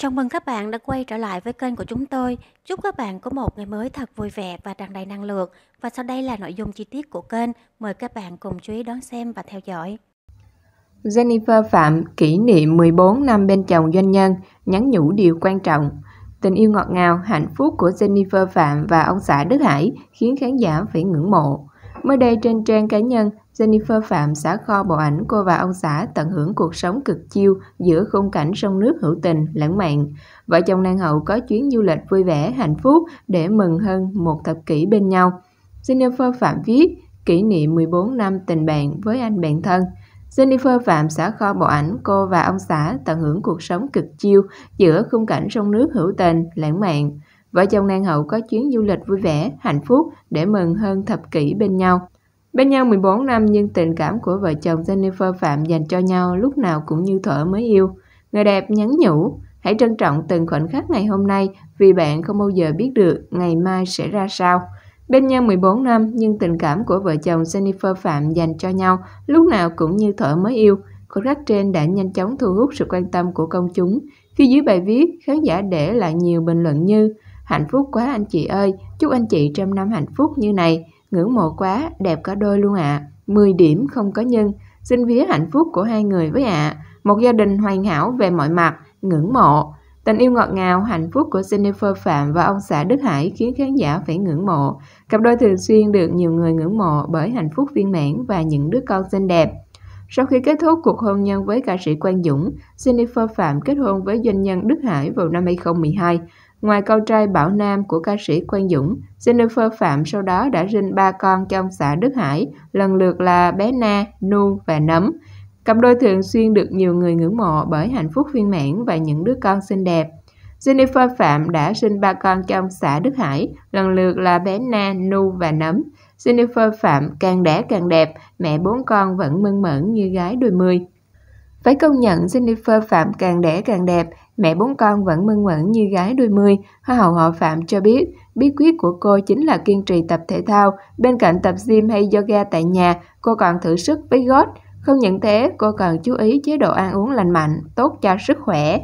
Chào mừng các bạn đã quay trở lại với kênh của chúng tôi. Chúc các bạn có một ngày mới thật vui vẻ và tràn đầy năng lượng. Và sau đây là nội dung chi tiết của kênh. Mời các bạn cùng chú ý đón xem và theo dõi. Jennifer Phạm kỷ niệm 14 năm bên chồng doanh nhân, nhắn nhủ điều quan trọng. Tình yêu ngọt ngào, hạnh phúc của Jennifer Phạm và ông xã Đức Hải khiến khán giả phải ngưỡng mộ. Mới đây trên trang cá nhân, Jennifer Phạm xả kho bộ ảnh cô và ông xã tận hưởng cuộc sống cực chiêu giữa khung cảnh sông nước hữu tình, lãng mạn. Vợ chồng nàng hậu có chuyến du lịch vui vẻ, hạnh phúc để mừng hơn một thập kỷ bên nhau. Jennifer Phạm viết kỷ niệm 14 năm tình bạn với anh bạn thân. Jennifer Phạm xả kho bộ ảnh cô và ông xã tận hưởng cuộc sống cực chiêu giữa khung cảnh sông nước hữu tình, lãng mạn. Vợ chồng nàng hậu có chuyến du lịch vui vẻ, hạnh phúc để mừng hơn thập kỷ bên nhau. Bên nhau 14 năm nhưng tình cảm của vợ chồng Jennifer Phạm dành cho nhau lúc nào cũng như thở mới yêu. Người đẹp nhắn nhủ, hãy trân trọng từng khoảnh khắc ngày hôm nay vì bạn không bao giờ biết được ngày mai sẽ ra sao. Bên nhau 14 năm nhưng tình cảm của vợ chồng Jennifer Phạm dành cho nhau lúc nào cũng như thở mới yêu. Khoảnh khắc trên đã nhanh chóng thu hút sự quan tâm của công chúng. Khi dưới bài viết, khán giả để lại nhiều bình luận như Hạnh phúc quá anh chị ơi, chúc anh chị trăm năm hạnh phúc như này. Ngưỡng mộ quá, đẹp cả đôi luôn ạ. À. 10 điểm không có nhân. Xin vía hạnh phúc của hai người với ạ. À. Một gia đình hoàn hảo về mọi mặt, ngưỡng mộ. Tình yêu ngọt ngào, hạnh phúc của Jennifer Phạm và ông xã Đức Hải khiến khán giả phải ngưỡng mộ. Cặp đôi thường xuyên được nhiều người ngưỡng mộ bởi hạnh phúc viên mãn và những đứa con xinh đẹp. Sau khi kết thúc cuộc hôn nhân với ca sĩ Quang Dũng, Jennifer Phạm kết hôn với doanh nhân Đức Hải vào năm 2012. Ngoài con trai Bảo Nam của ca sĩ Quang Dũng, Jennifer Phạm sau đó đã sinh ba con cho ông xã Đức Hải, lần lượt là bé Na, Nu và Nấm. Cặp đôi thường xuyên được nhiều người ngưỡng mộ bởi hạnh phúc viên mãn và những đứa con xinh đẹp. Jennifer Phạm đã sinh ba con cho ông xã Đức Hải, lần lượt là bé Na, Nu và Nấm. Jennifer Phạm càng đẻ càng đẹp, mẹ bốn con vẫn mân mẫn như gái đôi mươi. Phải công nhận Jennifer Phạm càng đẻ càng đẹp, mẹ bốn con vẫn mân mẫn như gái đôi mươi, Hoa hậu họ Phạm cho biết, bí quyết của cô chính là kiên trì tập thể thao, bên cạnh tập gym hay yoga tại nhà, cô còn thử sức với gót. Không những thế, cô còn chú ý chế độ ăn uống lành mạnh, tốt cho sức khỏe.